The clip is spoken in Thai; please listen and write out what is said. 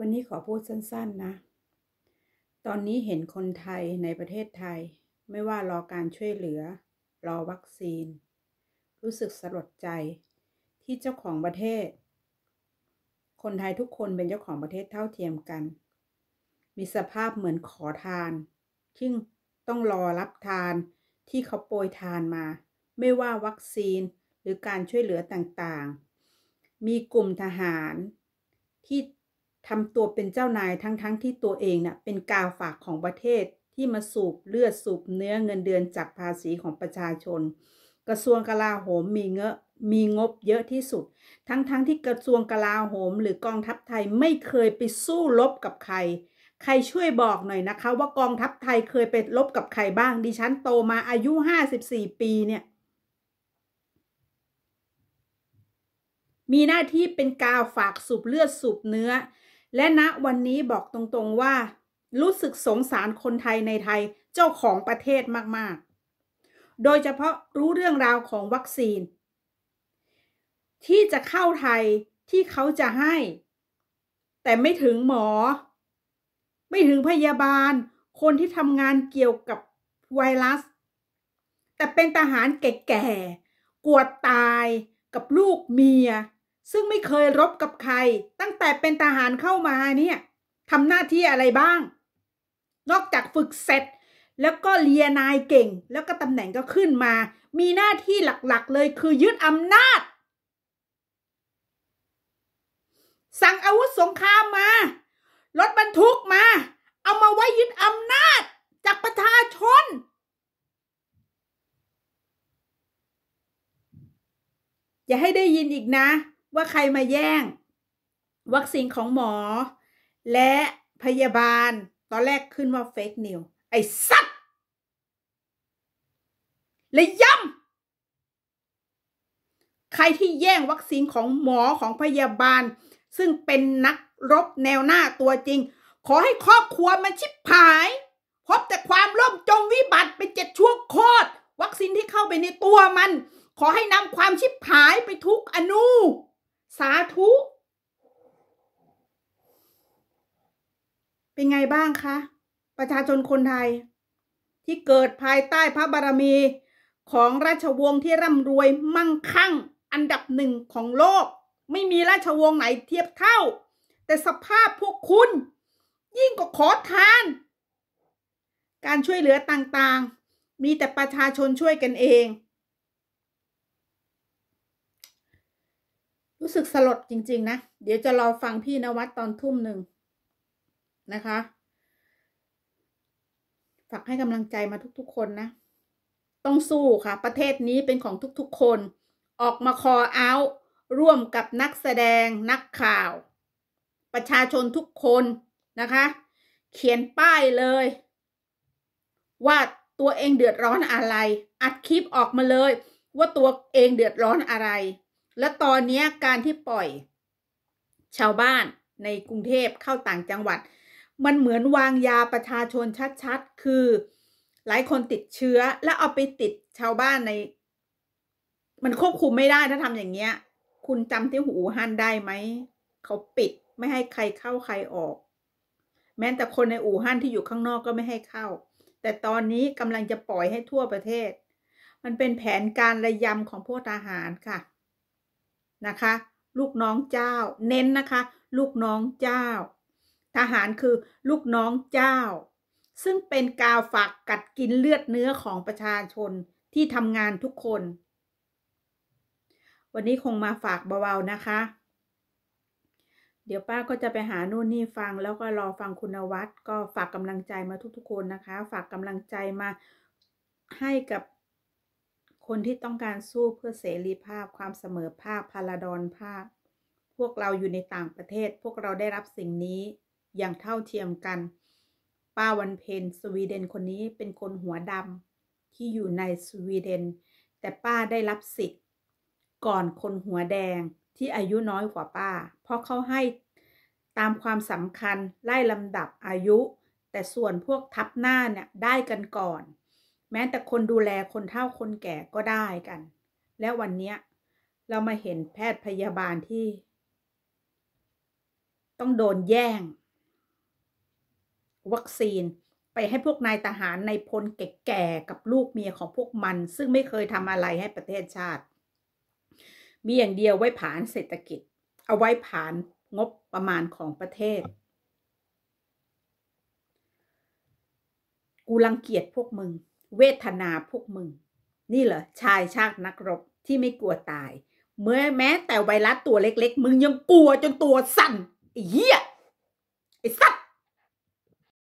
วันนี้ขอพูดสั้นๆนะ ตอนนี้เห็นคนไทยในประเทศไทยไม่ว่ารอการช่วยเหลือ รอวัคซีน รู้สึกสลดใจที่เจ้าของประเทศ คนไทยทุกคนเป็นเจ้าของประเทศเท่าเทียมกัน มีสภาพเหมือนขอทาน ซึ่งต้องรอรับทานที่เขาโปรยทานมา ไม่ว่าวัคซีนหรือการช่วยเหลือต่างๆ มีกลุ่มทหารที่ทำตัวเป็นเจ้านายทั้งๆทที่ตัวเองนะ่ะเป็นกาฝากของประเทศที่มาสูบเลือดสูบเนื้อเงินเดือนจากภาษีของประชาชน กระทรวงกลาโหมมีเงะมีงบเยอะที่สุด ทั้งๆทที่กระทรวงกลาโหม หรือกองทัพไทยไม่เคยไปสู้รบกับใคร ใครช่วยบอกหน่อยนะคะ ว่ากองทัพไทยเคยไปรบกับใครบ้าง ดิฉันโตมาอายุห้าสิบสี่ปีเนี่ยมีหน้าที่เป็นกาวฝากสูบเลือดสูบเนื้อและณนะวันนี้บอกตรงๆว่า รู้สึกสงสารคนไทยในไทยเจ้าของประเทศมากๆ โดยเฉพาะรู้เรื่องราวของวัคซีน ที่จะเข้าไทยที่เขาจะให้ แต่ไม่ถึงหมอ ไม่ถึงพยาบาลคนที่ทำงานเกี่ยวกับไวรัส แต่เป็นทหารแก่ๆกวดตายกับลูกเมียซึ่งไม่เคยรบกับใคร ตั้งแต่เป็นทหารเข้ามาเนี่ยทำหน้าที่อะไรบ้าง นอกจากฝึกเสร็จ แล้วก็เลียนายเก่ง แล้วก็ตำแหน่งก็ขึ้นมา มีหน้าที่หลักๆเลยคือยึดอำนาจ สั่งอาวุธสงครามมา รถบรรทุกมา เอามาไว้ยึดอำนาจ จากประชาชน อย่าให้ได้ยินอีกนะว่าใครมาแย่ง วัคซีนของหมอ และพยาบาลตอนแรกขึ้นว่าเฟกนิวไอ้สัตว์และย้ำใครที่แย่งวัคซีนของหมอของพยาบาล ซึ่งเป็นนักรบแนวหน้าตัวจริง ขอให้ครอบครัวมันชิบหาย พบแต่ความล่มจมวิบัติไปเจ็ดชั่วโคตรวัคซีนที่เข้าไปในตัวมัน ขอให้นำความชิบหายไปทุกอนุสาธุ เป็นไงบ้างคะ ประชาชนคนไทย ที่เกิดภายใต้พระบารมีของราชวงศ์ที่ร่ำรวยมั่งคั่ง อันดับหนึ่งของโลก ไม่มีราชวงศ์ไหนเทียบเท่า แต่สภาพพวกคุณยิ่งกว่าขอทาน การช่วยเหลือต่างๆ มีแต่ประชาชนช่วยกันเองรู้สึกสลดจริงๆนะ เดี๋ยวจะรอฟังพี่นวัดตอนทุ่มหนึ่งนะคะ ฝากให้กำลังใจมาทุกๆ คนนะ ต้องสู้ค่ะ ประเทศนี้เป็นของทุกๆคน ออกมาคอเอาร่วมกับนักแสดงนักข่าว ประชาชนทุกคนนะคะ เขียนป้ายเลย ว่าตัวเองเดือดร้อนอะไร อัดคลิปออกมาเลย ว่าตัวเองเดือดร้อนอะไรและตอนนี้การที่ปล่อย ชาวบ้านในกรุงเทพเข้าต่างจังหวัด มันเหมือนวางยาประชาชนชัด ๆ คือหลายคนติดเชื้อแล้วเอาไปติดชาวบ้านใน มันควบคุมไม่ได้ถ้าทำอย่างเงี้ย คุณจำที่หูฮั่นได้ไหม เขาปิดไม่ให้ใครเข้าใครออก แม้แต่คนในอู่ฮั่นที่อยู่ข้างนอกก็ไม่ให้เข้า แต่ตอนนี้กำลังจะปล่อยให้ทั่วประเทศ มันเป็นแผนการระยำของพวกทหารค่ะนะคะลูกน้องเจ้าเน้นนะคะลูกน้องเจ้า ทหารคือ ลูกน้องเจ้า ซึ่งเป็นกาวฝากกัดกินเลือดเนื้อของประชาชนที่ทำงานทุกคน วันนี้คงมาฝากเบาๆนะคะ เดี๋ยวป้าก็จะไปหานู่นนี่ฟังแล้วก็รอฟังคุณวัตรก็ฝากกำลังใจมาทุกๆคนนะคะ ฝากกำลังใจมาให้กับคนที่ต้องการสู้เพื่อเสรีภาพความเสมอภาคพาราดอนภาพพวกเราอยู่ในต่างประเทศพวกเราได้รับสิ่งนี้อย่างเท่าเทียมกันป้าวันเพนสวีเดนคนนี้เป็นคนหัวดำที่อยู่ในสวีเดน แต่ป้าได้รับสิทธิ์ก่อนคนหัวแดงที่อายุน้อยกว่าป้า เพราะเขาให้ตามความสำคัญไล่ลำดับอายุ แต่ส่วนพวกทับหน้าเนี่ยได้กันก่อนแม้แต่คนดูแลคนเฒ่าคนแก่ก็ได้กัน และวันนี้เรามาเห็นแพทย์พยาบาลที่ ต้องโดนแย่ง วัคซีนไปให้พวกนายทหารในพลแก่ๆกับลูกเมียของพวกมันซึ่งไม่เคยทำอะไรให้ประเทศชาติ มีอย่างเดียวไว้ผานเศรษฐกิจ เอาไว้ผานงบประมาณของประเทศ กูรังเกียจพวกมึงเวทนาพวกมึง นี่เหรอ ชายชาตินักรบ ที่ไม่กลัวตาย เมื่อแม้แต่ไวรัสตัวเล็กๆ มึงยังกลัวจนตัวสั่น ไอ้เหี้ยไอ้สัตว